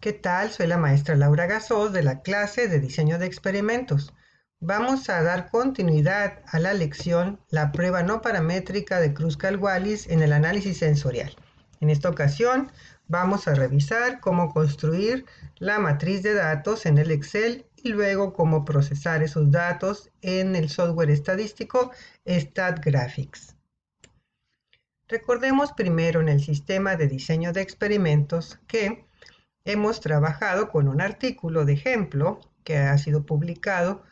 ¿Qué tal? Soy la maestra Laura Gasos de la clase de diseño de experimentos. Vamos a dar continuidad a la lección La prueba no paramétrica de cruz wallis en el análisis sensorial. En esta ocasión vamos a revisar cómo construir la matriz de datos en el Excel y luego cómo procesar esos datos en el software estadístico StatGraphics. Recordemos primero en el sistema de diseño de experimentos que hemos trabajado con un artículo de ejemplo que ha sido publicado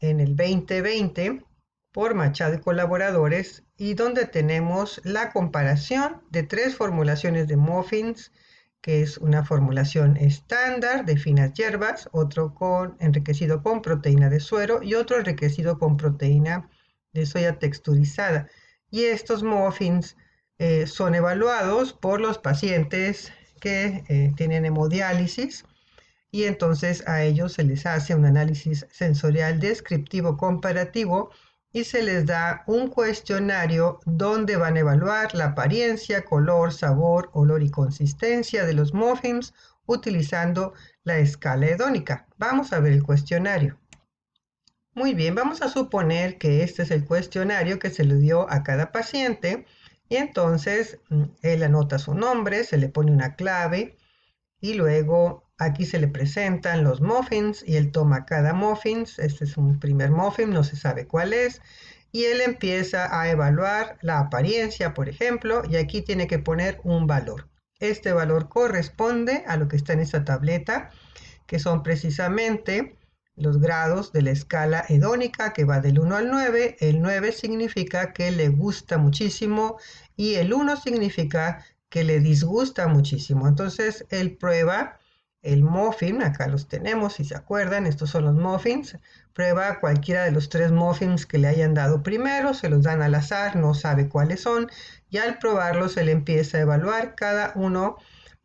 en el 2020 por Machado y colaboradores y donde tenemos la comparación de tres formulaciones de muffins, que es una formulación estándar de finas hierbas, otro con enriquecido con proteína de suero y otro enriquecido con proteína de soya texturizada. Y estos muffins eh, son evaluados por los pacientes que eh, tienen hemodiálisis y entonces a ellos se les hace un análisis sensorial descriptivo comparativo y se les da un cuestionario donde van a evaluar la apariencia, color, sabor, olor y consistencia de los muffins utilizando la escala hedónica. Vamos a ver el cuestionario. Muy bien, vamos a suponer que este es el cuestionario que se le dio a cada paciente y entonces mm, él anota su nombre, se le pone una clave y luego aquí se le presentan los muffins y él toma cada muffin Este es un primer muffin, no se sabe cuál es. Y él empieza a evaluar la apariencia, por ejemplo, y aquí tiene que poner un valor. Este valor corresponde a lo que está en esta tableta, que son precisamente los grados de la escala hedónica que va del 1 al 9. El 9 significa que le gusta muchísimo y el 1 significa que le disgusta muchísimo. Entonces él prueba el muffin, acá los tenemos, si se acuerdan, estos son los muffins, prueba cualquiera de los tres muffins que le hayan dado primero, se los dan al azar, no sabe cuáles son, y al probarlos él empieza a evaluar cada uno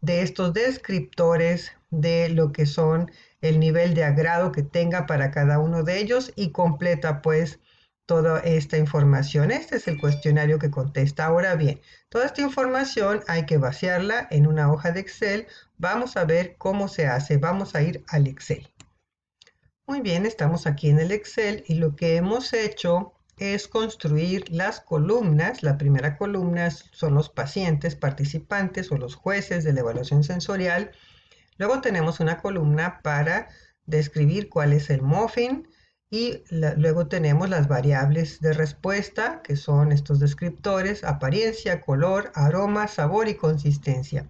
de estos descriptores de lo que son el nivel de agrado que tenga para cada uno de ellos y completa pues toda esta información. Este es el cuestionario que contesta. Ahora bien, toda esta información hay que vaciarla en una hoja de Excel. Vamos a ver cómo se hace. Vamos a ir al Excel. Muy bien, estamos aquí en el Excel y lo que hemos hecho es construir las columnas. La primera columna son los pacientes, participantes o los jueces de la evaluación sensorial. Luego tenemos una columna para describir cuál es el MOFIN, y luego tenemos las variables de respuesta, que son estos descriptores, apariencia, color, aroma, sabor y consistencia.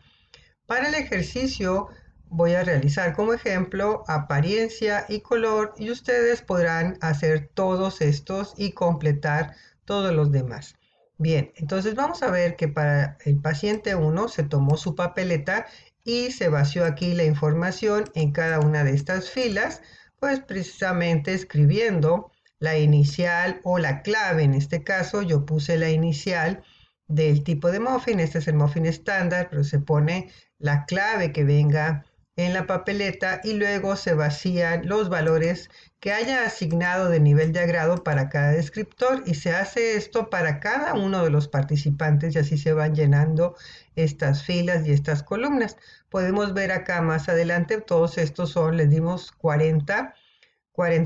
Para el ejercicio voy a realizar como ejemplo apariencia y color y ustedes podrán hacer todos estos y completar todos los demás. Bien, entonces vamos a ver que para el paciente 1 se tomó su papeleta y se vació aquí la información en cada una de estas filas pues precisamente escribiendo la inicial o la clave, en este caso yo puse la inicial del tipo de muffin, este es el muffin estándar, pero se pone la clave que venga en la papeleta y luego se vacían los valores que haya asignado de nivel de agrado para cada descriptor y se hace esto para cada uno de los participantes y así se van llenando estas filas y estas columnas. Podemos ver acá más adelante, todos estos son, les dimos 40,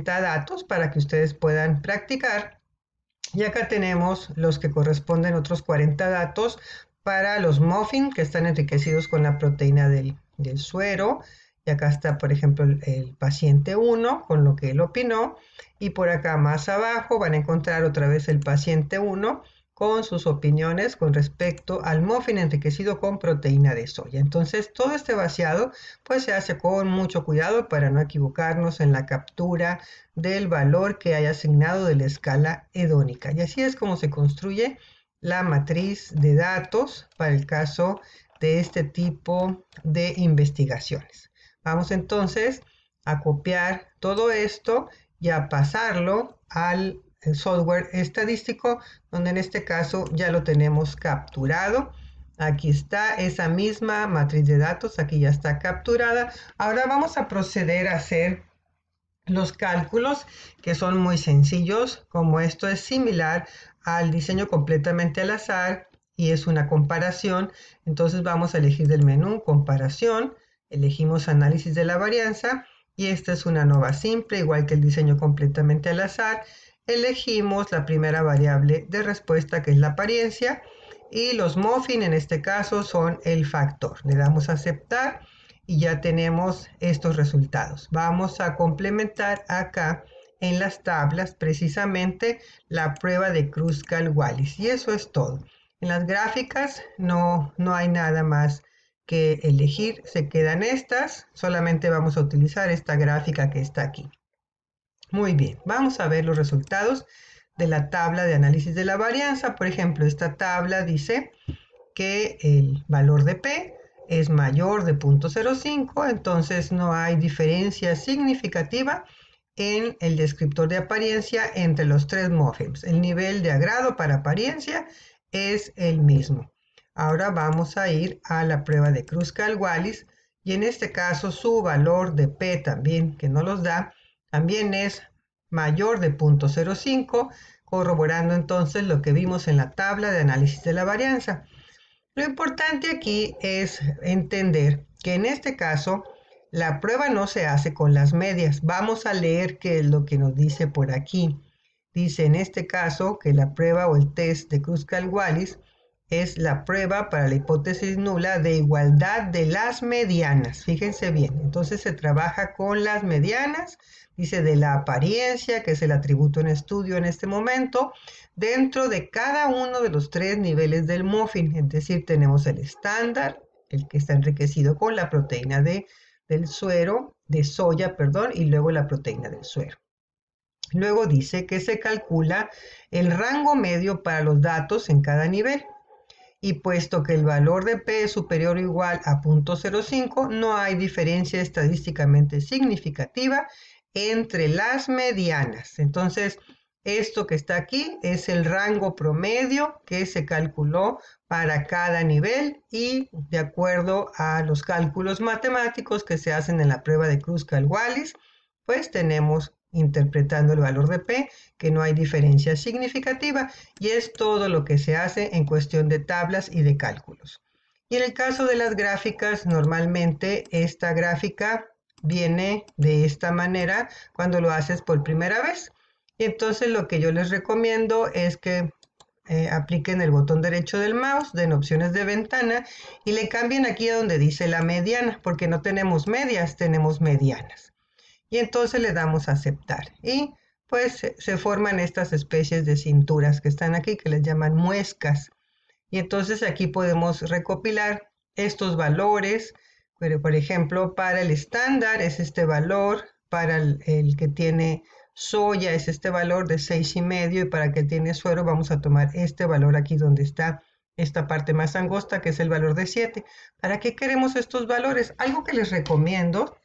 datos para que ustedes puedan practicar. Y acá tenemos los que corresponden otros 40 datos para los muffins que están enriquecidos con la proteína del del suero. Y acá está, por ejemplo, el, paciente 1 con lo que él opinó. Y por acá más abajo van a encontrar otra vez el paciente 1 con sus opiniones con respecto al muffin enriquecido con proteína de soya. Entonces, todo este vaciado pues se hace con mucho cuidado para no equivocarnos en la captura del valor que haya asignado de la escala hedónica. Y así es como se construye la matriz de datos para el caso de este tipo de investigaciones. Vamos entonces a copiar todo esto y a pasarlo al eh, software estadístico, donde en este caso ya lo tenemos capturado. Aquí está esa misma matriz de datos, aquí ya está capturada. Ahora vamos a proceder a hacer los cálculos que son muy sencillos, como esto es similar al diseño completamente al azar, y es una comparación, entonces vamos a elegir del menú comparación, elegimos análisis de la varianza y esta es una nova simple, igual que el diseño completamente al azar. Elegimos la primera variable de respuesta que es la apariencia y los muffin en este caso son el factor. Le damos a aceptar y ya tenemos estos resultados. Vamos a complementar acá en las tablas precisamente la prueba de Kruskal-Wallis y eso es todo. En las gráficas no, no hay nada más que elegir, se quedan estas, solamente vamos a utilizar esta gráfica que está aquí. Muy bien, vamos a ver los resultados de la tabla de análisis de la varianza. Por ejemplo, esta tabla dice que el valor de P es mayor de 0.05, entonces no hay diferencia significativa en el descriptor de apariencia entre los tres MOFIMs. el nivel de agrado para apariencia es el mismo. Ahora vamos a ir a la prueba de cruz wallis y en este caso su valor de P también que no los da también es mayor de 0.05 corroborando entonces lo que vimos en la tabla de análisis de la varianza. Lo importante aquí es entender que en este caso la prueba no se hace con las medias. Vamos a leer qué es lo que nos dice por aquí. Dice en este caso que la prueba o el test de Kruskal-Wallis es la prueba para la hipótesis nula de igualdad de las medianas. Fíjense bien, entonces se trabaja con las medianas, dice de la apariencia, que es el atributo en estudio en este momento, dentro de cada uno de los tres niveles del Mofin, es decir, tenemos el estándar, el que está enriquecido con la proteína de, del suero, de soya, perdón, y luego la proteína del suero. Luego dice que se calcula el rango medio para los datos en cada nivel. Y puesto que el valor de P es superior o igual a 0.05, no hay diferencia estadísticamente significativa entre las medianas. Entonces, esto que está aquí es el rango promedio que se calculó para cada nivel y de acuerdo a los cálculos matemáticos que se hacen en la prueba de Cruz-Calwalis, pues tenemos interpretando el valor de P, que no hay diferencia significativa y es todo lo que se hace en cuestión de tablas y de cálculos. Y en el caso de las gráficas, normalmente esta gráfica viene de esta manera cuando lo haces por primera vez. entonces lo que yo les recomiendo es que eh, apliquen el botón derecho del mouse, den opciones de ventana y le cambien aquí a donde dice la mediana, porque no tenemos medias, tenemos medianas y entonces le damos a aceptar. Y pues se forman estas especies de cinturas que están aquí, que les llaman muescas. Y entonces aquí podemos recopilar estos valores, pero por ejemplo, para el estándar es este valor, para el, que tiene soya es este valor de 6,5 y para el que tiene suero vamos a tomar este valor aquí donde está esta parte más angosta que es el valor de 7. ¿Para qué queremos estos valores? Algo que les recomiendo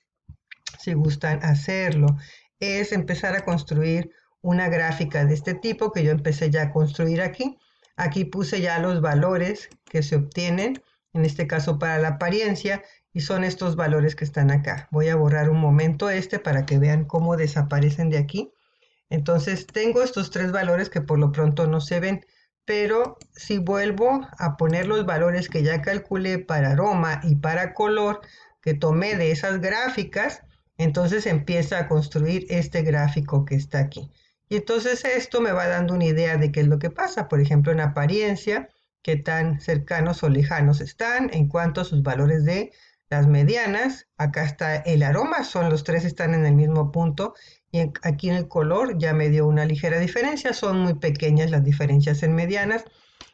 si gustan hacerlo, es empezar a construir una gráfica de este tipo que yo empecé ya a construir aquí. Aquí puse ya los valores que se obtienen, en este caso para la apariencia, y son estos valores que están acá. Voy a borrar un momento este para que vean cómo desaparecen de aquí. Entonces tengo estos tres valores que por lo pronto no se ven, pero si vuelvo a poner los valores que ya calculé para aroma y para color que tomé de esas gráficas, entonces empieza a construir este gráfico que está aquí. Y entonces esto me va dando una idea de qué es lo que pasa, por ejemplo, en apariencia, qué tan cercanos o lejanos están, en cuanto a sus valores de las medianas, acá está el aroma, son los tres están en el mismo punto, y aquí en el color ya me dio una ligera diferencia, son muy pequeñas las diferencias en medianas,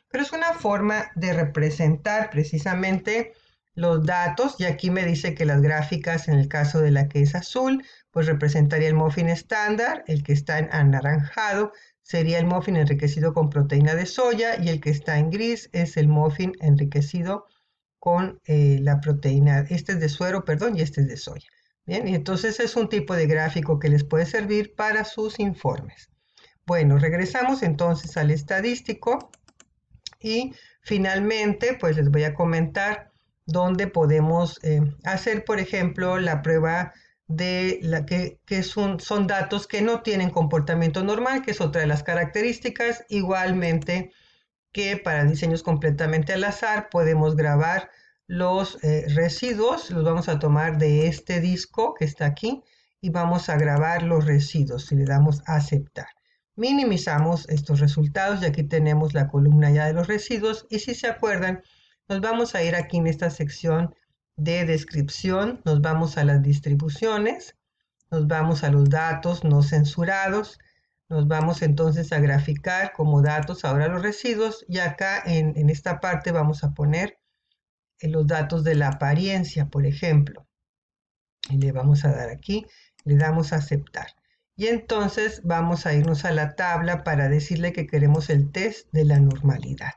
pero es una forma de representar precisamente los datos y aquí me dice que las gráficas en el caso de la que es azul pues representaría el muffin estándar, el que está en anaranjado sería el muffin enriquecido con proteína de soya y el que está en gris es el muffin enriquecido con eh, la proteína, este es de suero, perdón, y este es de soya. Bien, y entonces es un tipo de gráfico que les puede servir para sus informes. Bueno, regresamos entonces al estadístico y finalmente pues les voy a comentar donde podemos eh, hacer, por ejemplo, la prueba de que, son, datos que no tienen comportamiento normal, que es otra de las características, igualmente que para diseños completamente al azar podemos grabar los eh, residuos, los vamos a tomar de este disco que está aquí y vamos a grabar los residuos si le damos a aceptar. Minimizamos estos resultados y aquí tenemos la columna ya de los residuos y si se acuerdan, nos vamos a ir aquí en esta sección de descripción, nos vamos a las distribuciones, nos vamos a los datos no censurados, nos vamos entonces a graficar como datos ahora los residuos y acá en, esta parte vamos a poner eh, los datos de la apariencia, por ejemplo. Y le vamos a dar aquí, le damos a aceptar. Y entonces vamos a irnos a la tabla para decirle que queremos el test de la normalidad.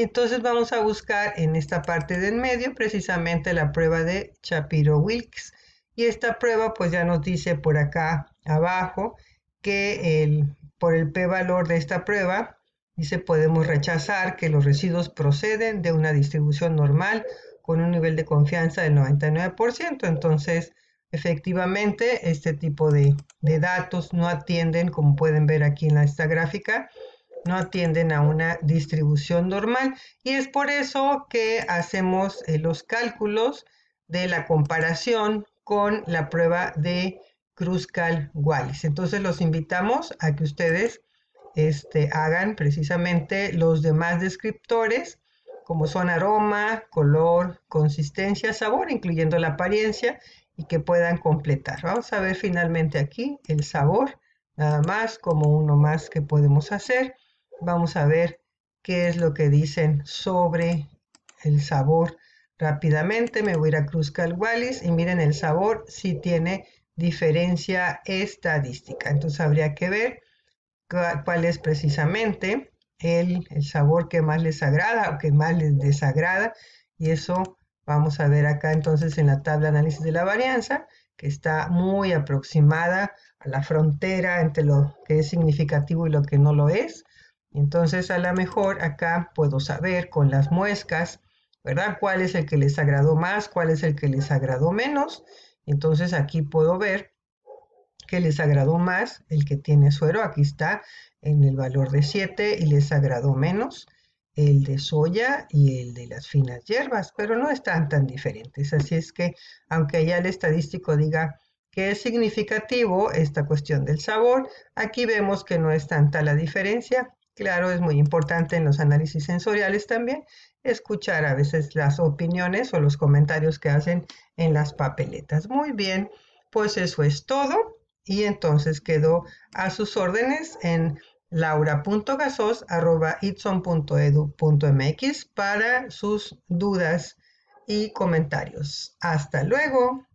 Entonces vamos a buscar en esta parte del medio precisamente la prueba de Shapiro-Wilks. Y esta prueba pues ya nos dice por acá abajo que por el P valor de esta prueba, dice podemos rechazar que los residuos proceden de una distribución normal con un nivel de confianza del 99%. Entonces, efectivamente, este tipo de, de datos no atienden, como pueden ver aquí en esta gráfica, no atienden a una distribución normal y es por eso que hacemos eh, los cálculos de la comparación con la prueba de Kruskal-Wallis. Entonces los invitamos a que ustedes este, hagan precisamente los demás descriptores como son aroma, color, consistencia, sabor, incluyendo la apariencia, y que puedan completar. Vamos a ver finalmente aquí el sabor, nada más como uno más que podemos hacer. Vamos a ver qué es lo que dicen sobre el sabor. Rápidamente me voy a ir a Wallis y miren el sabor si tiene diferencia estadística. Entonces habría que ver cuál es precisamente el, el sabor que más les agrada o que más les desagrada. Y eso vamos a ver acá entonces en la tabla análisis de la varianza, que está muy aproximada a la frontera entre lo que es significativo y lo que no lo es. Entonces, a lo mejor acá puedo saber con las muescas, ¿verdad? ¿Cuál es el que les agradó más? ¿Cuál es el que les agradó menos? Entonces, aquí puedo ver que les agradó más el que tiene suero. Aquí está en el valor de 7 y les agradó menos el de soya y el de las finas hierbas, pero no están tan diferentes. Así es que, aunque ya el estadístico diga que es significativo esta cuestión del sabor, aquí vemos que no es tanta la diferencia Claro, es muy importante en los análisis sensoriales también escuchar a veces las opiniones o los comentarios que hacen en las papeletas. Muy bien, pues eso es todo. Y entonces quedo a sus órdenes en laura.gasos.itson.edu.mx para sus dudas y comentarios. Hasta luego.